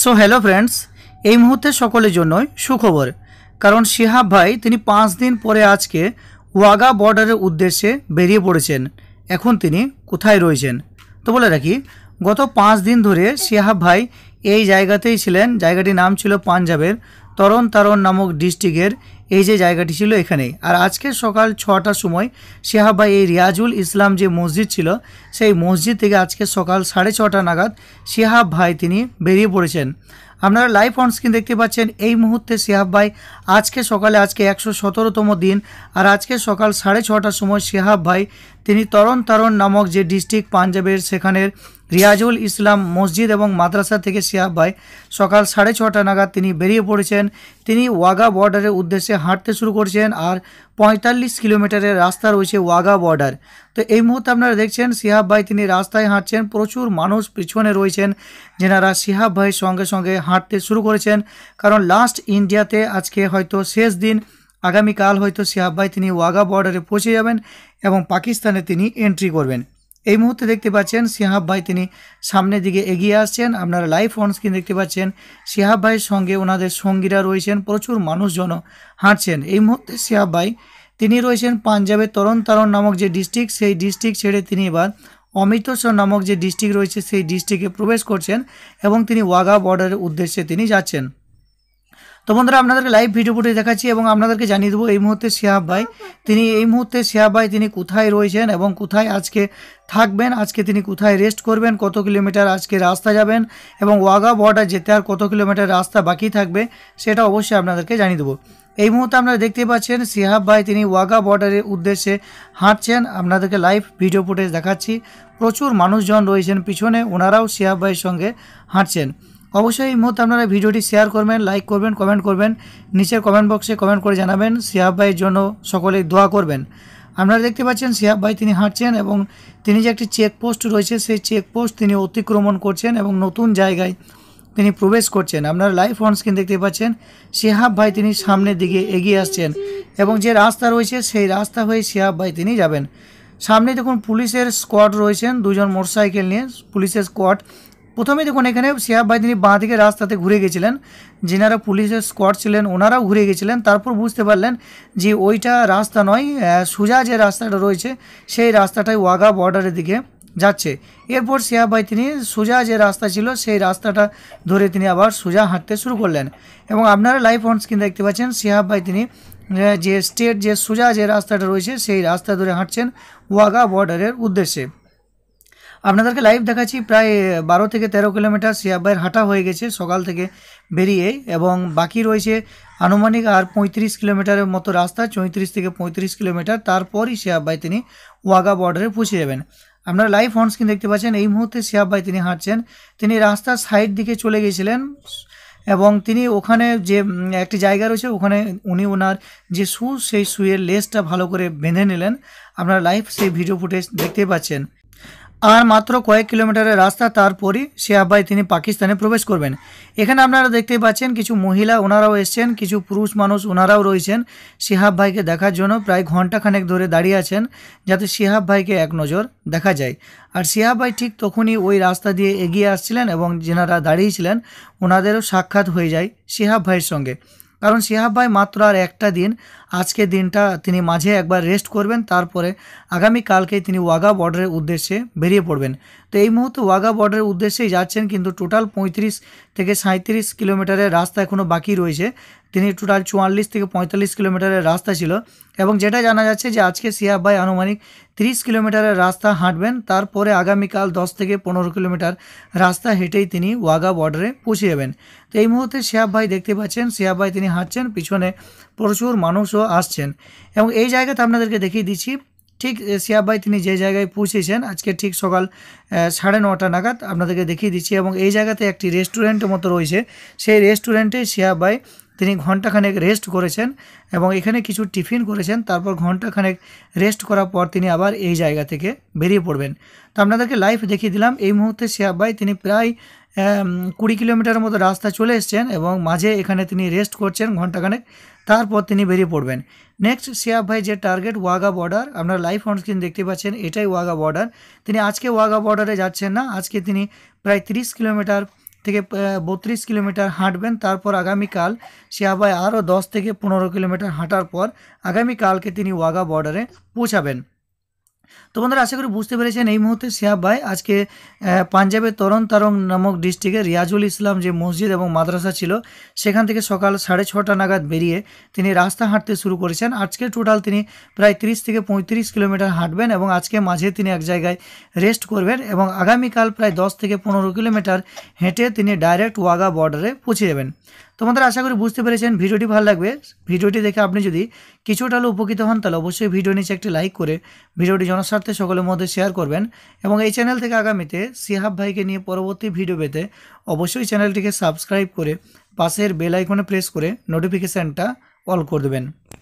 so hello friends এই মুহূর্তে সকলের জন্যই সুখবর কারণ শিহাব ভাই তিনি পাঁচ দিন পরে আজকে ওয়াগা বর্ডারের উদ্দেশ্যে বেরিয়ে পড়েছেন এখন তিনি কোথায় রয়েছেন তো বলে রাখি গত পাঁচ দিন ধরে শিহাব ভাই এই জায়গাতেই ছিলেন জায়গাটির নাম ছিল পাঞ্জাবের তরণ তারণ নামক ডিস্ট্রিক্টের এই যে জায়গাটি ছিল এখানেই আর আজকে সকাল ছটার সময় ভাই এই রিয়াজুল ইসলাম যে মসজিদ ছিল সেই মসজিদ থেকে আজকে সকাল সাড়ে ছটা নাগাদ শেহাব ভাই তিনি বেরিয়ে পড়েছেন আপনারা লাইভ অন স্ক্রিন দেখতে পাচ্ছেন এই মুহূর্তে শেহাব ভাই আজকে সকালে আজকে একশো সতেরোতম দিন আর আজকে সকাল সাড়ে ছটার সময় শেহাব ভাই তিনি তরণ তারণ নামক যে ডিস্ট্রিক্ট পাঞ্জাবের সেখানের রিয়াজুল ইসলাম মসজিদ এবং মাদ্রাসা থেকে শিহাব ভাই সকাল সাড়ে ছটা নাগাদ তিনি বেরিয়ে পড়েছেন তিনি ওয়াগা বর্ডারের উদ্দেশ্যে হাঁটতে শুরু করছেন আর পঁয়তাল্লিশ কিলোমিটারের রাস্তা রয়েছে ওয়াগা বর্ডার তো এই মুহূর্তে আপনারা দেখছেন সিহাব ভাই তিনি রাস্তায় হাঁটছেন প্রচুর মানুষ পিছনে রয়েছেন যেনারা সিহাব ভাইয়ের সঙ্গে সঙ্গে হাঁটতে শুরু করেছেন কারণ লাস্ট ইন্ডিয়াতে আজকে হয়তো শেষ দিন আগামীকাল হয়তো সিহাব ভাই তিনি ওয়াগা বর্ডারে পৌঁছে যাবেন এবং পাকিস্তানে তিনি এন্ট্রি করবেন এই মুহূর্তে দেখতে পাচ্ছেন সিহাব ভাই তিনি সামনের দিকে এগিয়ে আসছেন আপনারা লাইভ অন স্ক্রিন দেখতে পাচ্ছেন সিহাব ভাইয়ের সঙ্গে ওনাদের সঙ্গীরা রয়েছেন প্রচুর মানুষজন হাঁটছেন এই মুহূর্তে সিহাব ভাই তিনি রয়েছেন পাঞ্জাবের তরণ তারণ নামক যে ডিস্ট্রিক্ট সেই ডিস্ট্রিক্ট ছেড়ে তিনি এবার অমৃতসর নামক যে ডিস্ট্রিক্ট রয়েছে সেই ডিস্ট্রিক্টে প্রবেশ করছেন এবং তিনি ওয়াগা বর্ডারের উদ্দেশ্যে তিনি যাচ্ছেন তো বন্ধুরা আপনাদেরকে লাইভ ভিডিও ফুটে দেখাচ্ছি এবং আপনাদেরকে জানিয়ে দেবো এই মুহূর্তে শিহাব ভাই তিনি এই মুহূর্তে শিহাব ভাই তিনি কোথায় রয়েছেন এবং কোথায় আজকে থাকবেন আজকে তিনি কোথায় রেস্ট করবেন কত কিলোমিটার আজকে রাস্তা যাবেন এবং ওয়াগা বর্ডার যেতে আর কত কিলোমিটার রাস্তা বাকি থাকবে সেটা অবশ্যই আপনাদেরকে জানিয়ে দেবো এই মুহূর্তে আপনারা দেখতে পাচ্ছেন সিহাব ভাই তিনি ওয়াগা বর্ডারের উদ্দেশ্যে হাঁটছেন আপনাদেরকে লাইভ ভিডিও ফুটেজ দেখাচ্ছি প্রচুর মানুষজন রয়েছেন পিছনে ওনারাও সিহাব ভাইয়ের সঙ্গে হাঁটছেন অবশ্যই এই মুহূর্তে আপনারা ভিডিওটি শেয়ার করবেন লাইক করবেন কমেন্ট করবেন নিচের কমেন্ট বক্সে কমেন্ট করে জানাবেন সিহাব ভাইয়ের জন্য সকলেই দোয়া করবেন আপনারা দেখতে পাচ্ছেন সিহাব ভাই তিনি হাঁটছেন এবং তিনি যে একটি চেকপোস্ট রয়েছে সেই চেকপোস্ট তিনি অতিক্রমণ করছেন এবং নতুন জায়গায় তিনি প্রবেশ করছেন আপনারা লাইভ অন স্ক্রিন দেখতে পাচ্ছেন সিহাব ভাই তিনি সামনের দিকে এগিয়ে আসছেন এবং যে রাস্তা রয়েছে সেই রাস্তা হয়ে সিহাব ভাই তিনি যাবেন সামনে দেখুন পুলিশের স্কোয়াড রয়েছেন দুজন মোটরসাইকেল নিয়ে পুলিশের স্কোয়াড প্রথমে দেখুন এখানে শিহাব ভাই তিনি বাঁ দিকে রাস্তাতে ঘুরে গেছিলেন যেনারা পুলিশের স্কোয়াড ছিলেন ওনারাও ঘুরে গেছিলেন তারপর বুঝতে পারলেন যে ওইটা রাস্তা নয় সোজা যে রাস্তাটা রয়েছে সেই রাস্তাটাই ওয়াগা বর্ডারের দিকে যাচ্ছে এরপর শিহাব ভাই তিনি সোজা যে রাস্তা ছিল সেই রাস্তাটা ধরে তিনি আবার সোজা হাঁটতে শুরু করলেন এবং আপনারা লাইভ অন স্ক্রিন দেখতে পাচ্ছেন শিহাব ভাই তিনি যে স্টেট যে সোজা যে রাস্তাটা রয়েছে সেই রাস্তা ধরে হাঁটছেন ওয়াগা বর্ডারের উদ্দেশ্যে আপনাদেরকে লাইভ দেখাচ্ছি প্রায় বারো থেকে তেরো কিলোমিটার শিয়াবাইয়ের হাঁটা হয়ে গেছে সকাল থেকে বেরিয়ে এবং বাকি রয়েছে আনুমানিক আর পঁয়ত্রিশ কিলোমিটারের মতো রাস্তা চৌত্রিশ থেকে পঁয়ত্রিশ কিলোমিটার তারপরই শিয়াবাই তিনি ওয়াগা বর্ডারে পৌঁছে যাবেন আপনারা লাইভ অন স্ক্রিন দেখতে পাচ্ছেন এই মুহূর্তে শিয়াবাই তিনি হাঁটছেন তিনি রাস্তার সাইড দিকে চলে গেছিলেন এবং তিনি ওখানে যে একটি জায়গা রয়েছে ওখানে উনি ওনার যে শু সেই শুয়ের লেসটা ভালো করে বেঁধে নিলেন আপনারা লাইভ সেই ভিডিও ফুটেজ দেখতে পাচ্ছেন আর মাত্র কয়েক কিলোমিটারের রাস্তা তারপরই সে আব্বাই তিনি পাকিস্তানে প্রবেশ করবেন এখানে আপনারা দেখতে পাচ্ছেন কিছু মহিলা ওনারাও এসছেন কিছু পুরুষ মানুষ ওনারাও রয়েছেন শিহাব ভাইকে দেখার জন্য প্রায় ঘন্টাখানেক ধরে দাঁড়িয়ে আছেন যাতে শিহাব ভাইকে এক নজর দেখা যায় আর শিহাব ভাই ঠিক তখনই ওই রাস্তা দিয়ে এগিয়ে আসছিলেন এবং যেনারা দাঁড়িয়েছিলেন ওনাদেরও সাক্ষাৎ হয়ে যায় শিহাব ভাইয়ের সঙ্গে কারণ শিহাব ভাই মাত্র আর একটা দিন আজকে দিনটা তিনি মাঝে একবার রেস্ট করবেন তারপরে আগামী কালকেই তিনি ওয়াগা বর্ডারের উদ্দেশ্যে বেরিয়ে পড়বেন তো এই মুহূর্তে ওয়াগা বর্ডারের উদ্দেশ্যেই যাচ্ছেন কিন্তু টোটাল পঁয়ত্রিশ থেকে সাঁত্রিশ কিলোমিটারের রাস্তা এখনও বাকি রয়েছে তিনি টোটাল চুয়াল্লিশ থেকে পঁয়তাল্লিশ কিলোমিটারের রাস্তা ছিল এবং যেটা জানা যাচ্ছে যে আজকে সিহাব ভাই আনুমানিক 30 কিলোমিটারের রাস্তা হাঁটবেন তারপরে আগামীকাল দশ থেকে পনেরো কিলোমিটার রাস্তা হেঁটেই তিনি ওয়াগা বর্ডারে পৌঁছে যাবেন তো এই মুহূর্তে শিহাব ভাই দেখতে পাচ্ছেন শিহাব ভাই তিনি হাঁটছেন পিছনে প্রচুর মানুষও আসছেন এবং এই জায়গাতে আপনাদেরকে দেখিয়ে দিচ্ছি ঠিক সিয়াব ভাই তিনি যে জায়গায় পৌঁছেছেন আজকে ঠিক সকাল সাড়ে নটা নাগাদ আপনাদেরকে দেখিয়ে দিচ্ছি এবং এই জায়গাতে একটি রেস্টুরেন্টের মতো রয়েছে সেই রেস্টুরেন্টে সিয়াব ভাই তিনি ঘন্টাখানেক রেস্ট করেছেন এবং এখানে কিছু টিফিন করেছেন তারপর ঘন্টাখানেক রেস্ট করার পর তিনি আবার এই জায়গা থেকে বেরিয়ে পড়বেন তো আপনাদেরকে লাইভ দেখিয়ে দিলাম এই মুহূর্তে সিয়াব ভাই তিনি প্রায় কুড়ি কিলোমিটার মতো রাস্তা চলে এসছেন এবং মাঝে এখানে তিনি রেস্ট করছেন ঘন্টাখানেক তারপর তিনি বেরিয়ে পড়বেন নেক্সট সিয়াব ভাই যে টার্গেট ওয়াগা বর্ডার আপনারা লাইভ অন স্ক্রিন দেখতে পাচ্ছেন এটাই ওয়াগা বর্ডার তিনি আজকে ওয়াগা বর্ডারে যাচ্ছেন না আজকে তিনি প্রায় 30 কিলোমিটার থেকে বত্রিশ কিলোমিটার হাঁটবেন তারপর আগামীকাল সিয়াবায় আরও দশ থেকে পনেরো কিলোমিটার হাঁটার পর আগামীকালকে তিনি ওয়াগা বর্ডারে পৌঁছাবেন তো বন্ধুরা আশা করি বুঝতে পেরেছেন এই মুহূর্তে শিহাব ভাই আজকে পাঞ্জাবের তরণ তারং নামক ডিস্ট্রিক্টে রিয়াজুল ইসলাম যে মসজিদ এবং মাদ্রাসা ছিল সেখান থেকে সকাল সাড়ে ছটা নাগাদ বেরিয়ে তিনি রাস্তা হাঁটতে শুরু করেছেন আজকে টোটাল তিনি প্রায় 30 থেকে পঁয়ত্রিশ কিলোমিটার হাঁটবেন এবং আজকে মাঝে তিনি এক জায়গায় রেস্ট করবেন এবং আগামীকাল প্রায় দশ থেকে পনেরো কিলোমিটার হেঁটে তিনি ডাইরেক্ট ওয়াগা বর্ডারে পৌঁছে যাবেন তোমাদের আশা করি বুঝতে পেরেছেন ভিডিওটি ভালো লাগবে ভিডিওটি দেখে আপনি যদি কিছুটা হলেও উপকৃত হন তাহলে অবশ্যই ভিডিও নিচে একটি লাইক করে ভিডিওটি জনস্বার্থে সকলের মধ্যে শেয়ার করবেন এবং এই চ্যানেল থেকে আগামীতে সিহাব ভাইকে নিয়ে পরবর্তী ভিডিও পেতে অবশ্যই চ্যানেলটিকে সাবস্ক্রাইব করে পাশের বেল আইকনে প্রেস করে নোটিফিকেশানটা অল করে দেবেন